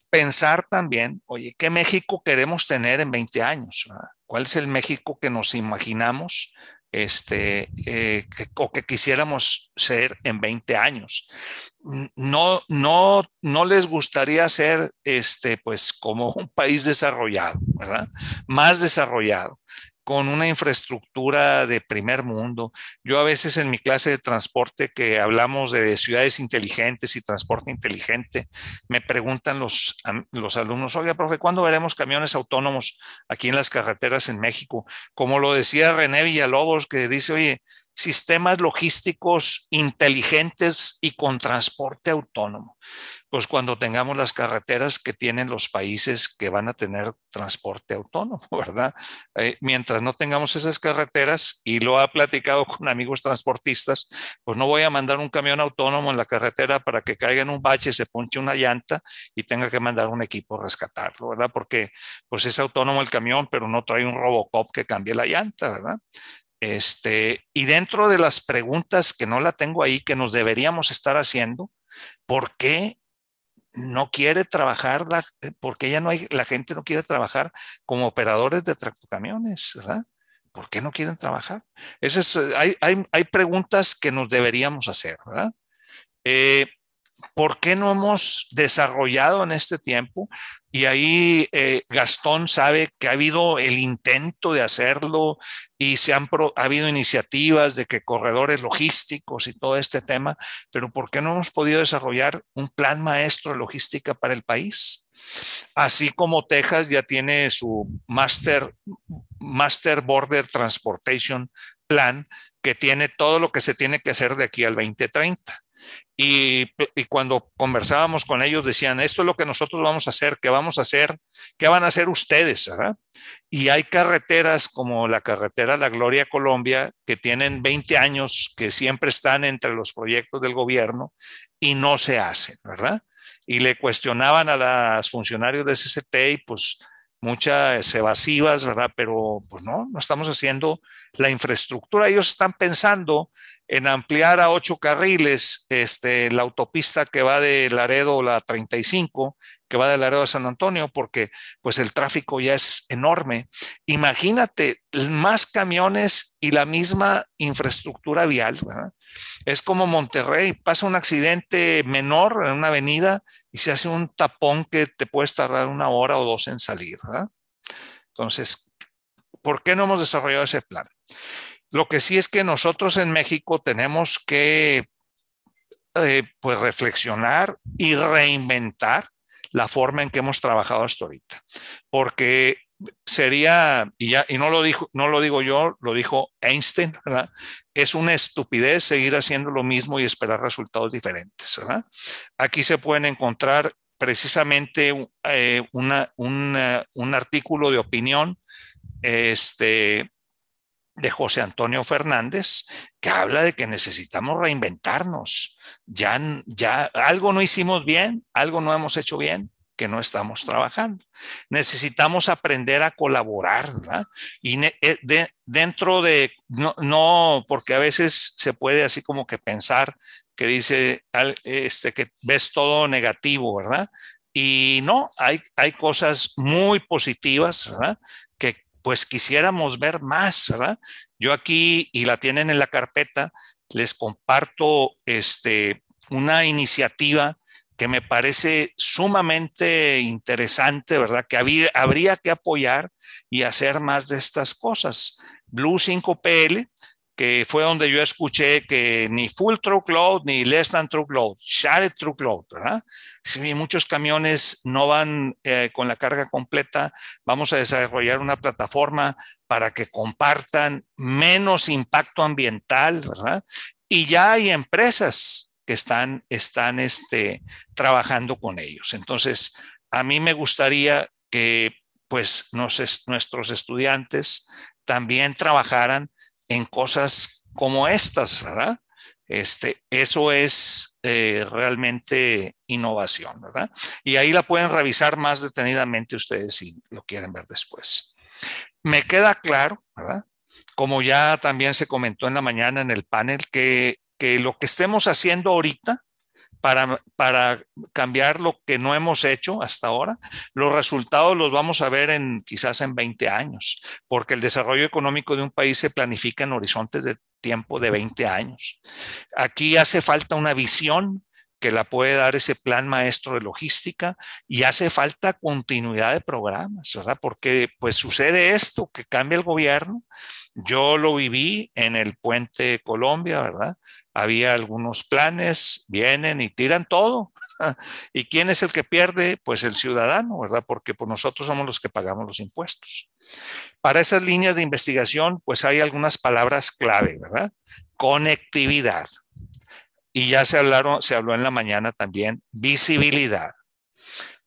pensar también, oye, ¿qué México queremos tener en 20 años? ¿Cuál es el México que nos imaginamos este, eh, o que quisiéramos ser en 20 años. No, no, no les gustaría ser este, pues, como un país desarrollado, Más desarrollado con una infraestructura de primer mundo. Yo a veces en mi clase de transporte que hablamos de ciudades inteligentes y transporte inteligente, me preguntan los, los alumnos, oye, profe, ¿cuándo veremos camiones autónomos aquí en las carreteras en México? Como lo decía René Villalobos, que dice, oye, sistemas logísticos inteligentes y con transporte autónomo. Pues cuando tengamos las carreteras que tienen los países que van a tener transporte autónomo, ¿verdad? Eh, mientras no tengamos esas carreteras, y lo ha platicado con amigos transportistas, pues no voy a mandar un camión autónomo en la carretera para que caiga en un bache, se ponche una llanta y tenga que mandar un equipo a rescatarlo, ¿verdad? Porque pues es autónomo el camión, pero no trae un Robocop que cambie la llanta, ¿verdad? Este, y dentro de las preguntas que no la tengo ahí, que nos deberíamos estar haciendo, ¿por qué no quiere trabajar, la, qué ya no hay, la gente no quiere trabajar como operadores de tractocamiones, ¿verdad? ¿Por qué no quieren trabajar? Eh, hay, hay, preguntas que nos deberíamos hacer, ¿verdad? Eh, ¿Por qué no hemos desarrollado en este tiempo y ahí eh, Gastón sabe que ha habido el intento de hacerlo y se han ha habido iniciativas de que corredores logísticos y todo este tema, pero ¿por qué no hemos podido desarrollar un plan maestro de logística para el país? Así como Texas ya tiene su Master, master Border Transportation Plan, que tiene todo lo que se tiene que hacer de aquí al 2030. Y, cuando conversábamos con ellos decían, esto es lo que nosotros vamos a hacer, ¿qué vamos a hacer? ¿Qué van a hacer ustedes? ¿verdad? Y hay carreteras como la carretera La Gloria Colombia, que tienen 20 años, que siempre están entre los proyectos del gobierno y no se hacen, ¿verdad? Y le cuestionaban a los funcionarios de SCT y pues muchas evasivas, ¿verdad? Pero pues no, no estamos haciendo la infraestructura. Ellos están pensando en ampliar a ocho carriles este, la autopista que va de Laredo, la 35, que va de Laredo a San Antonio, porque pues el tráfico ya es enorme. Imagínate más camiones y la misma infraestructura vial. Es como Monterrey, pasa un accidente menor en una avenida y se hace un tapón que te puedes tardar una hora o dos en salir. Entonces, ¿por qué no hemos desarrollado ese plan? Lo que sí es que nosotros en México tenemos que eh, pues reflexionar y reinventar la forma en que hemos trabajado hasta ahorita, porque sería, y, ya, y no, lo dijo, no lo digo yo, lo dijo Einstein, es una estupidez seguir haciendo lo mismo y esperar resultados diferentes. Aquí se pueden encontrar precisamente eh, un artículo de opinión este, de José Antonio Fernández, que habla de que necesitamos reinventarnos. Ya, ya algo no hicimos bien, algo no hemos hecho bien, que no estamos trabajando. Necesitamos aprender a colaborar, ¿verdad? Y eh, dentro de, no, porque a veces se puede así como que pensar que dice, este, que ves todo negativo, ¿verdad? Y no, hay, hay cosas muy positivas, ¿verdad? Que, pues quisiéramos ver más, ¿verdad? Yo aquí, y la tienen en la carpeta, les comparto este, una iniciativa que me parece sumamente interesante, ¿verdad? Que habría que apoyar y hacer más de estas cosas. Blue 5PL que fue donde yo escuché que ni full truck load ni less than truck load, shared truck load, Si muchos camiones no van eh, con la carga completa, vamos a desarrollar una plataforma para que compartan menos impacto ambiental, ¿verdad? Y ya hay empresas que están, están este, trabajando con ellos. Entonces, a mí me gustaría que pues nuestros estudiantes también trabajaran en cosas como estas, ¿verdad? Este, eso es eh, realmente innovación, ¿verdad? Y ahí la pueden revisar más detenidamente ustedes si lo quieren ver después. Me queda claro, ¿verdad? Como ya también se comentó en la mañana en el panel, que, que lo que estemos haciendo ahorita para, cambiar lo que no hemos hecho hasta ahora. Los resultados los vamos a ver en quizás en 20 años, porque el desarrollo económico de un país se planifica en horizontes de tiempo de 20 años. Aquí hace falta una visión que la puede dar ese plan maestro de logística y hace falta continuidad de programas, ¿verdad? Porque pues sucede esto, que cambia el gobierno. Yo lo viví en el puente Colombia, ¿verdad? había algunos planes, vienen y tiran todo. ¿Y quién es el que pierde? Pues el ciudadano, ¿verdad? Porque pues, nosotros somos los que pagamos los impuestos. Para esas líneas de investigación, pues hay algunas palabras clave, ¿verdad? Conectividad. Y ya se, hablaron, se habló en la mañana también, visibilidad.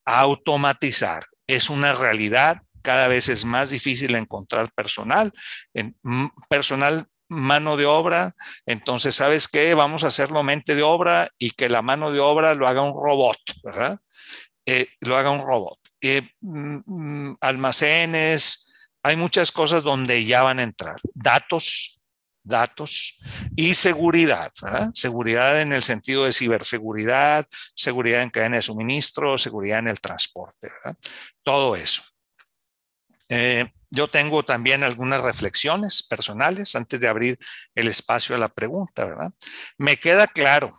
Automatizar. Es una realidad, cada vez es más difícil encontrar personal, en, mm, personal mano de obra, entonces, ¿sabes qué? Vamos a hacerlo mente de obra y que la mano de obra lo haga un robot, ¿verdad? Eh, lo haga un robot. Eh, mm, mm, almacenes, hay muchas cosas donde ya van a entrar. Datos, datos y seguridad, ¿verdad? Seguridad en el sentido de ciberseguridad, seguridad en cadena de suministro, seguridad en el transporte, ¿verdad? Todo eso. Eh, yo tengo también algunas reflexiones personales antes de abrir el espacio a la pregunta, ¿verdad? Me queda claro,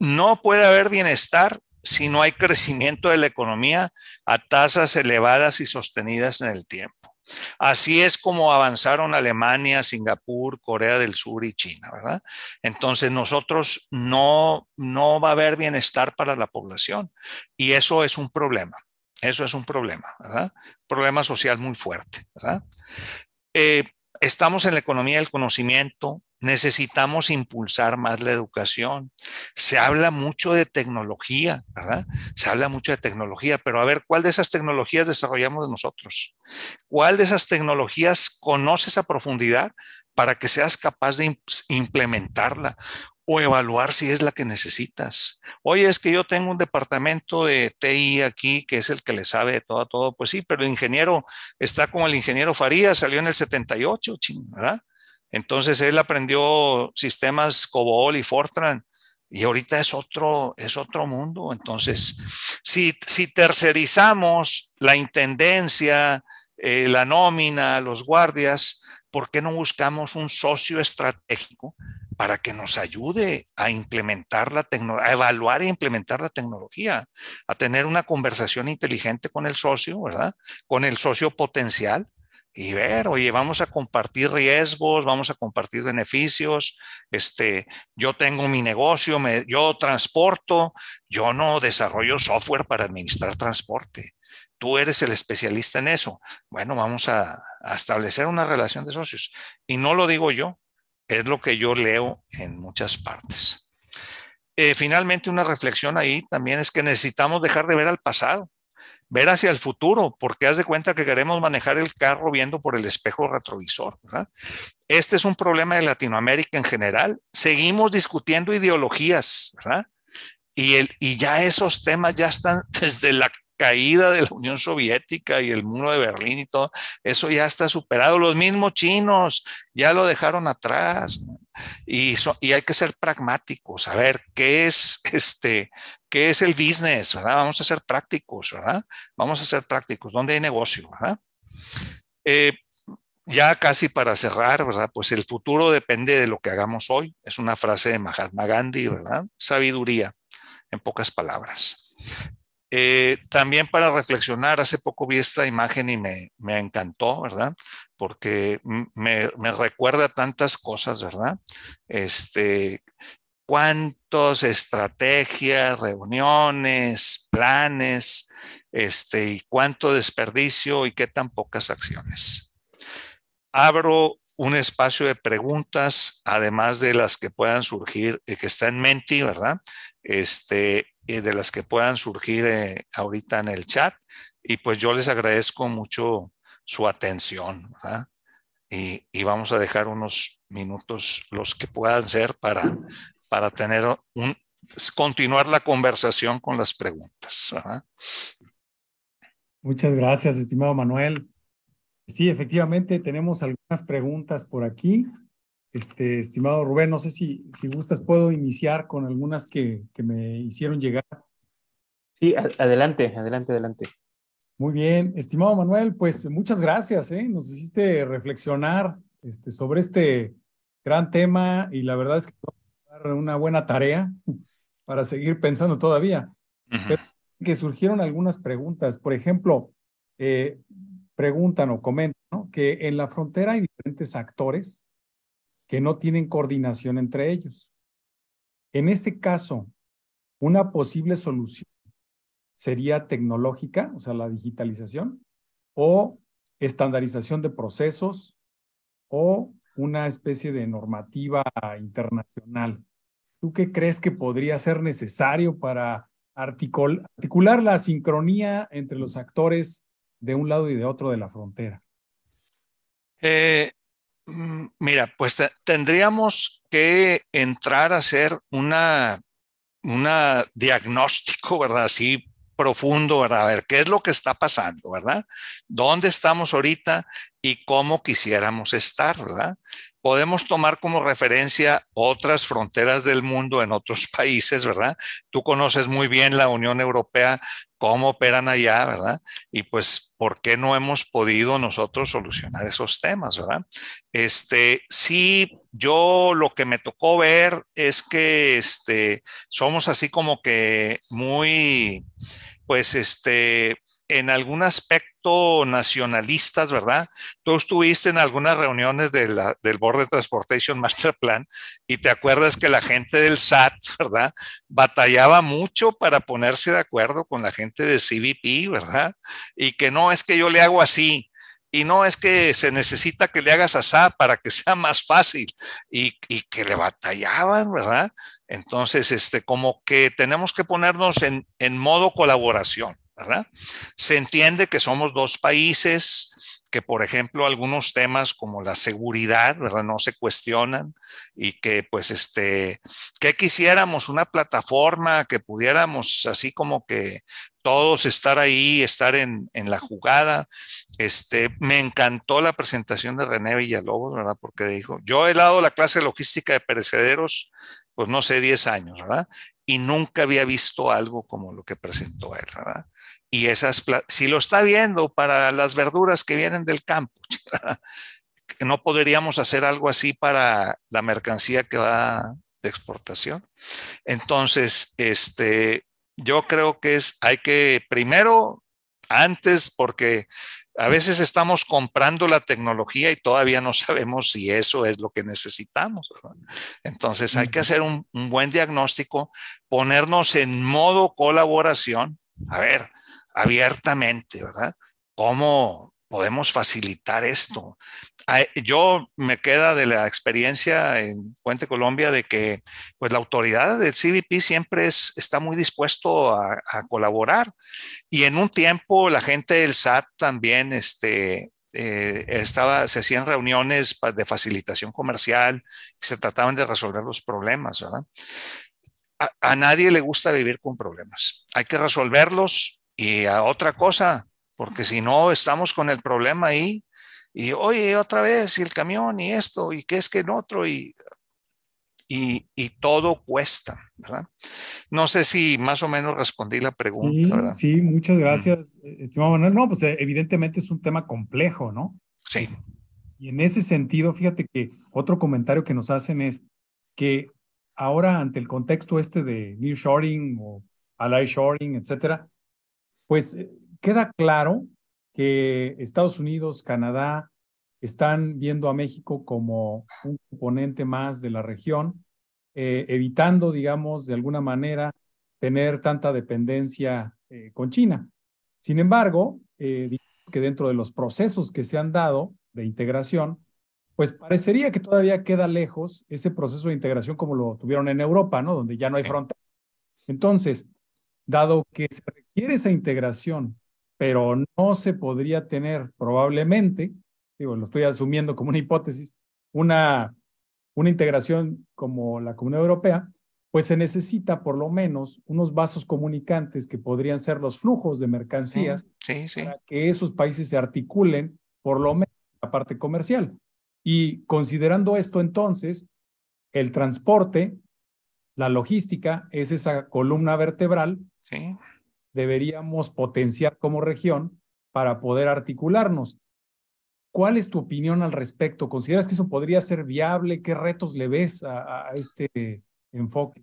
no puede haber bienestar si no hay crecimiento de la economía a tasas elevadas y sostenidas en el tiempo. Así es como avanzaron Alemania, Singapur, Corea del Sur y China, ¿verdad? Entonces nosotros no, no va a haber bienestar para la población y eso es un problema. Eso es un problema, ¿verdad? Problema social muy fuerte, ¿verdad? Eh, estamos en la economía del conocimiento, necesitamos impulsar más la educación. Se habla mucho de tecnología, ¿verdad? Se habla mucho de tecnología, pero a ver, ¿cuál de esas tecnologías desarrollamos nosotros? ¿Cuál de esas tecnologías conoces a profundidad para que seas capaz de implementarla? o evaluar si es la que necesitas. Oye, es que yo tengo un departamento de TI aquí que es el que le sabe de todo a todo. Pues sí, pero el ingeniero está como el ingeniero Faría salió en el 78, ¿verdad? Entonces él aprendió sistemas COBOL y Fortran y ahorita es otro, es otro mundo. Entonces, si, si tercerizamos la intendencia, eh, la nómina, los guardias, ¿por qué no buscamos un socio estratégico para que nos ayude a implementar la tecnología, a evaluar e implementar la tecnología, a tener una conversación inteligente con el socio, ¿verdad? Con el socio potencial y ver, oye, vamos a compartir riesgos, vamos a compartir beneficios, este, yo tengo mi negocio, yo transporto, yo no desarrollo software para administrar transporte. Tú eres el especialista en eso. Bueno, vamos a establecer una relación de socios. Y no lo digo yo, es lo que yo leo en muchas partes. Eh, finalmente, una reflexión ahí también es que necesitamos dejar de ver al pasado, ver hacia el futuro, porque haz de cuenta que queremos manejar el carro viendo por el espejo retrovisor. Este es un problema de Latinoamérica en general. Seguimos discutiendo ideologías, Y, el, y ya esos temas ya están desde la caída de la Unión Soviética y el muro de Berlín y todo, eso ya está superado. Los mismos chinos ya lo dejaron atrás. Y, hay que ser pragmáticos, a ver qué es este, qué es el business, Vamos a ser prácticos, ¿verdad? Vamos a ser prácticos, ¿dónde hay negocio, eh, ya casi para cerrar, ¿verdad? Pues el futuro depende de lo que hagamos hoy. Es una frase de Mahatma Gandhi, ¿verdad? Sabiduría, en pocas palabras. Eh, también para reflexionar, hace poco vi esta imagen y me, me encantó, ¿verdad? Porque me, me, recuerda tantas cosas, ¿verdad? Este, cuántas estrategias, reuniones, planes, este, y cuánto desperdicio y qué tan pocas acciones. Abro un espacio de preguntas, además de las que puedan surgir, que está en Menti, ¿verdad? Este, y de las que puedan surgir eh, ahorita en el chat. Y pues yo les agradezco mucho su atención. Y, vamos a dejar unos minutos los que puedan ser para, para tener continuar la conversación con las preguntas. Muchas gracias, estimado Manuel. Sí, efectivamente, tenemos algunas preguntas por aquí. Este, estimado Rubén, no sé si, si gustas, puedo iniciar con algunas que, me hicieron llegar. Sí, adelante, adelante, adelante. Muy bien, estimado Manuel, pues muchas gracias, ¿eh? nos hiciste reflexionar este, sobre este gran tema y la verdad es que una buena tarea para seguir pensando todavía. que surgieron algunas preguntas, por ejemplo, eh, preguntan o comentan que en la frontera hay diferentes actores que no tienen coordinación entre ellos. En este caso, una posible solución sería tecnológica, o sea, la digitalización, o estandarización de procesos, o una especie de normativa internacional. ¿Tú qué crees que podría ser necesario para articular la sincronía entre los actores de un lado y de otro de la frontera? Eh, Mm, mira, pues tendríamos que entrar a hacer una, diagnóstico, ¿verdad? Así profundo, ¿verdad? A ver, ¿qué es lo que está pasando, ¿verdad? ¿Dónde estamos ahorita y cómo quisiéramos estar, ¿verdad? podemos tomar como referencia otras fronteras del mundo en otros países, ¿verdad? Tú conoces muy bien la Unión Europea, cómo operan allá, ¿verdad? Y pues, ¿por qué no hemos podido nosotros solucionar esos temas, ¿verdad? Este, sí, yo lo que me tocó ver es que este, somos así como que muy, pues, este, en algún aspecto nacionalistas, ¿verdad? Tú estuviste en algunas reuniones del Board de Transportation Master Plan y te acuerdas que la gente del SAT, ¿verdad? Batallaba mucho para ponerse de acuerdo con la gente de CBP, ¿verdad? Y que no es que yo le hago así, y no es que se necesita que le hagas asá para que sea más fácil y, que le batallaban, ¿verdad? Entonces, este, como que tenemos que ponernos en, en modo colaboración. ¿verdad? Se entiende que somos dos países, que por ejemplo algunos temas como la seguridad, ¿verdad? No se cuestionan y que pues este, que quisiéramos una plataforma que pudiéramos así como que todos estar ahí, estar en, la jugada. Este, me encantó la presentación de René Villalobos, ¿verdad? Porque dijo, yo he dado la clase de logística de perecederos, pues no sé, 10 años, ¿verdad? y nunca había visto algo como lo que presentó él, ¿verdad? Y esas, si lo está viendo para las verduras que vienen del campo, no podríamos hacer algo así para la mercancía que va de exportación. Entonces, este, yo creo que es, hay que primero, antes, porque a veces estamos comprando la tecnología y todavía no sabemos si eso es lo que necesitamos. Entonces hay que hacer un, buen diagnóstico, ponernos en modo colaboración, a ver, abiertamente, ¿verdad? ¿Cómo podemos facilitar esto? yo me queda de la experiencia en Puente Colombia de que pues la autoridad del CBP siempre es, está muy dispuesto a, colaborar y en un tiempo la gente del SAT también este, eh, estaba, se hacían reuniones de facilitación comercial y se trataban de resolver los problemas, A, a nadie le gusta vivir con problemas. Hay que resolverlos y a otra cosa, porque si no estamos con el problema ahí y oye, otra vez, y el camión, y esto, y qué es que en otro, y, y, y, todo cuesta, ¿verdad? No sé si más o menos respondí la pregunta, sí, ¿verdad? Sí, muchas mm. gracias, eh, estimado Manuel. No, pues eh, evidentemente es un tema complejo, ¿no? Sí. Eh, y en ese sentido, fíjate que otro comentario que nos hacen es que ahora ante el contexto este de new shoring o ally shoring, etcétera, pues queda claro que Estados Unidos, Canadá, están viendo a México como un componente más de la región, eh, evitando, digamos, de alguna manera, tener tanta dependencia eh, con China. Sin embargo, eh, que dentro de los procesos que se han dado de integración, pues parecería que todavía queda lejos ese proceso de integración como lo tuvieron en Europa, ¿no? Donde ya no hay frontera. Entonces, dado que se requiere esa integración pero no se podría tener probablemente, digo, lo estoy asumiendo como una hipótesis, una, una integración como la Comunidad Europea, pues se necesita por lo menos unos vasos comunicantes que podrían ser los flujos de mercancías mm, para que esos países se articulen por lo menos la parte comercial. Y considerando esto entonces, el transporte, la logística es esa columna vertebral deberíamos potenciar como región para poder articularnos. ¿Cuál es tu opinión al respecto? ¿Consideras que eso podría ser viable? ¿Qué retos le ves a, este enfoque?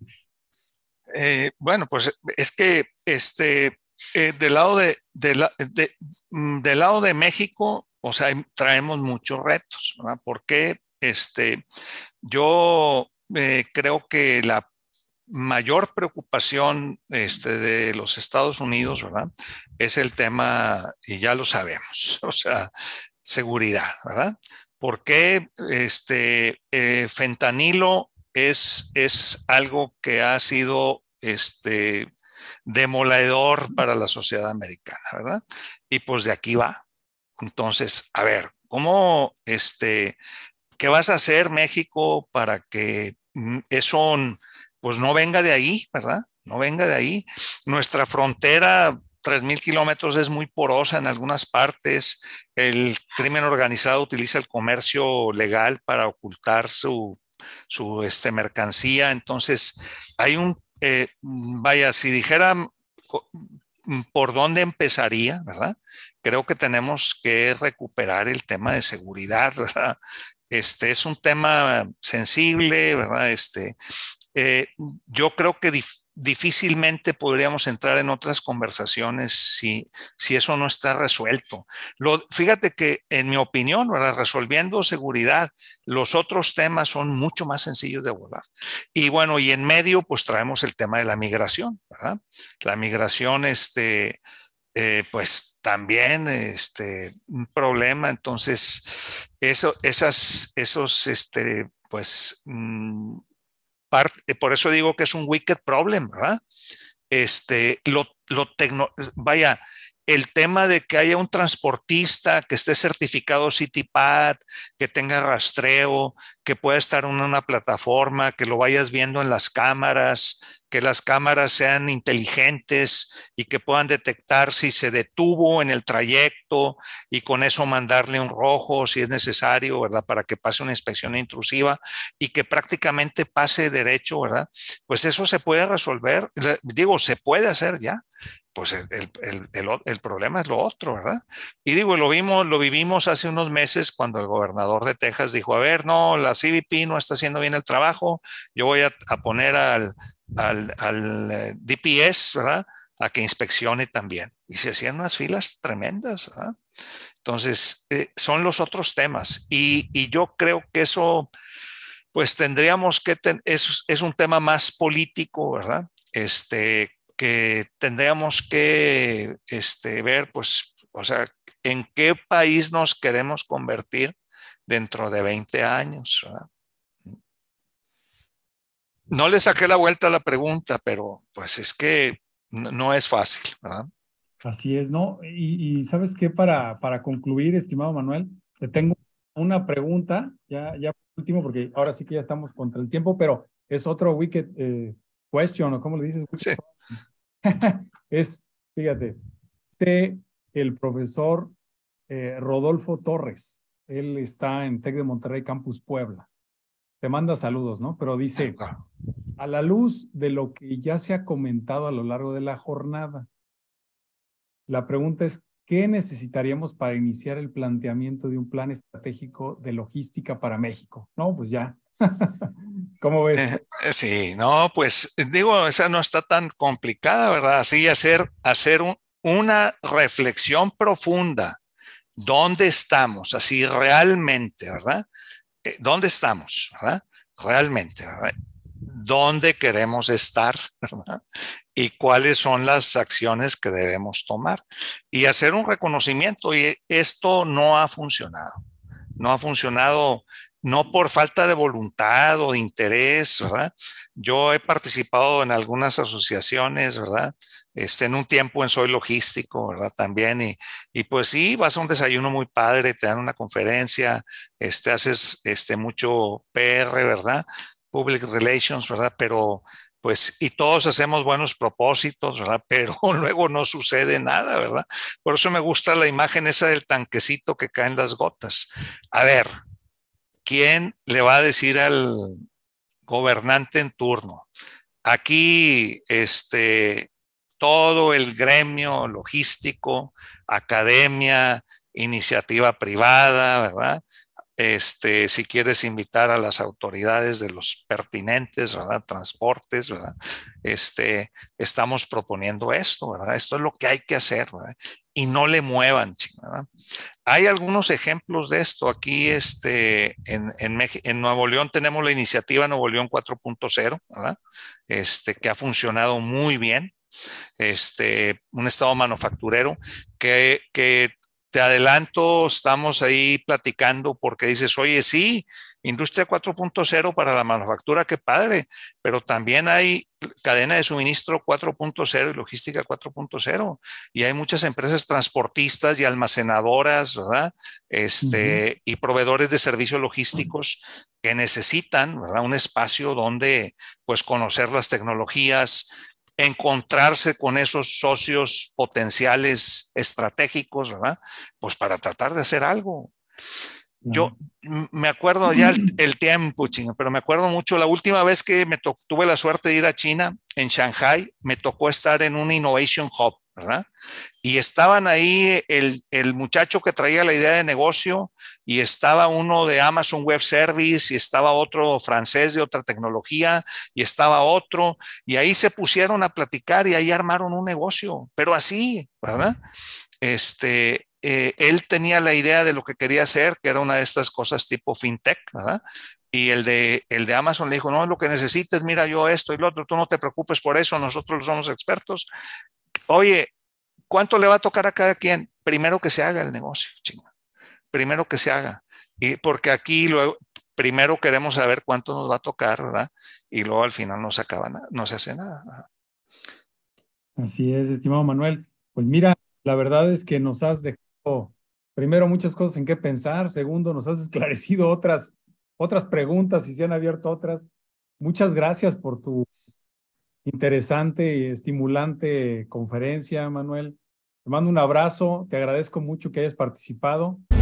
Eh, bueno, pues es que este, eh, del, lado de, mm, del lado de México, o sea, traemos muchos retos, ¿verdad? Porque este, yo eh, creo que la mayor preocupación este, de los Estados Unidos, ¿verdad? Es el tema, y ya lo sabemos, o sea, seguridad, ¿verdad? Porque este, eh, fentanilo es, es algo que ha sido este, demoledor para la sociedad americana, ¿verdad? Y pues de aquí va. Entonces, a ver, ¿cómo, este, qué vas a hacer México para que mm, eso pues no venga de ahí, ¿verdad? No venga de ahí. Nuestra frontera, 3.000 kilómetros, es muy porosa en algunas partes. El crimen organizado utiliza el comercio legal para ocultar su, su este, mercancía. Entonces, hay un, eh, vaya, si dijera por dónde empezaría, ¿verdad? Creo que tenemos que recuperar el tema de seguridad, ¿verdad? Este es un tema sensible, ¿verdad? Este, eh, yo creo que difícilmente podríamos entrar en otras conversaciones si, si eso no está resuelto. Lo, fíjate que, en mi opinión, ¿verdad? resolviendo seguridad, los otros temas son mucho más sencillos de abordar. Y bueno, y en medio, pues traemos el tema de la migración, ¿verdad? La migración, este, eh, pues también este, un problema. Entonces, eso, esas, esos, este, pues, mm, eh, por eso digo que es un wicked problem, ¿verdad? Este, lo, lo vaya, el tema de que haya un transportista que esté certificado CityPad, que tenga rastreo, que pueda estar en una plataforma, que lo vayas viendo en las cámaras, que las cámaras sean inteligentes y que puedan detectar si se detuvo en el trayecto y con eso mandarle un rojo si es necesario, ¿verdad? Para que pase una inspección intrusiva y que prácticamente pase derecho, ¿verdad? Pues eso se puede resolver, digo, se puede hacer ya pues el, problema es lo otro, ¿verdad? Y digo, lo vimos, lo vivimos hace unos meses cuando el gobernador de Texas dijo, a ver, no, la CBP no está haciendo bien el trabajo, yo voy a, poner al, al, al, eh, DPS, ¿verdad? A que inspeccione también. Y se hacían unas filas tremendas, ¿verdad? Entonces, eh, son los otros temas. Y, yo creo que eso, pues tendríamos que, es, es un tema más político, ¿verdad? Este, que tendríamos que este, ver, pues, o sea, en qué país nos queremos convertir dentro de 20 años. No le saqué la vuelta a la pregunta, pero pues es que no es fácil, ¿verdad? Así es, ¿no? Y, sabes qué, para, para, concluir, estimado Manuel, te tengo una pregunta, ya, ya último, porque ahora sí que ya estamos contra el tiempo, pero es otro wicked eh, question, ¿o cómo le dices? Sí. es, fíjate, este, el profesor eh, Rodolfo Torres, él está en TEC de Monterrey Campus Puebla. Te manda saludos, ¿no? Pero dice, a la luz de lo que ya se ha comentado a lo largo de la jornada, la pregunta es, ¿qué necesitaríamos para iniciar el planteamiento de un plan estratégico de logística para México? No, pues ya. ¿Cómo ves? Eh, eh, sí, no, pues eh, digo, esa no está tan complicada, ¿verdad? Así hacer, hacer una reflexión profunda. ¿Dónde estamos? Así realmente, ¿verdad? ¿Dónde estamos? Realmente, ¿verdad? ¿Dónde queremos estar? Y cuáles son las acciones que debemos tomar. Y hacer un reconocimiento. Y esto no ha funcionado. No ha funcionado no por falta de voluntad o de interés, ¿verdad? Yo he participado en algunas asociaciones, ¿verdad? Este, en un tiempo en Soy Logístico, ¿verdad? También, y, pues sí, vas a un desayuno muy padre, te dan una conferencia, este, haces este, mucho PR, ¿verdad? Public Relations, ¿verdad? Pero pues, y todos hacemos buenos propósitos, ¿verdad? Pero luego no sucede nada, ¿verdad? Por eso me gusta la imagen esa del tanquecito que caen las gotas. A ver, quién le va a decir al gobernante en turno. Aquí, este, todo el gremio logístico, academia, iniciativa privada, ¿verdad? Este, si quieres invitar a las autoridades de los pertinentes, ¿verdad? Transportes, ¿verdad? Este, estamos proponiendo esto, ¿verdad? Esto es lo que hay que hacer, ¿verdad? y no le muevan. ¿verdad? Hay algunos ejemplos de esto. Aquí este, en, en, Nuevo León tenemos la iniciativa Nuevo León 4.0, este, que ha funcionado muy bien. Este, un estado manufacturero que, que te adelanto, estamos ahí platicando porque dices, oye, sí, industria 4.0 para la manufactura, qué padre, pero también hay cadena de suministro 4.0 y logística 4.0, y hay muchas empresas transportistas y almacenadoras, ¿verdad? Este, Y proveedores de servicios logísticos que necesitan, ¿verdad? Un espacio donde, pues, conocer las tecnologías, encontrarse con esos socios potenciales estratégicos, ¿verdad? Pues para tratar de hacer algo. Yo me acuerdo ya el, tiempo, pero me acuerdo mucho la última vez que me tuve la suerte de ir a China, en Shanghai, me tocó estar en un Innovation Hub. ¿verdad? Y estaban ahí el, muchacho que traía la idea de negocio y estaba uno de Amazon Web Service y estaba otro francés de otra tecnología y estaba otro y ahí se pusieron a platicar y ahí armaron un negocio, pero así, ¿verdad? Este, eh, él tenía la idea de lo que quería hacer, que era una de estas cosas tipo fintech, ¿verdad? Y el de, el de Amazon le dijo, no, lo que necesites, mira yo esto y lo otro, tú no te preocupes por eso, nosotros somos expertos. Oye, ¿cuánto le va a tocar a cada quien? Primero que se haga el negocio, chingón. Primero que se haga. Y porque aquí luego, primero queremos saber cuánto nos va a tocar, ¿verdad? Y luego al final no se acaba no se hace nada. Así es, estimado Manuel. Pues mira, la verdad es que nos has dejado, primero, muchas cosas en qué pensar. Segundo, nos has esclarecido otras, otras preguntas y se han abierto otras. Muchas gracias por tu interesante y estimulante conferencia, Manuel. Te mando un abrazo, te agradezco mucho que hayas participado.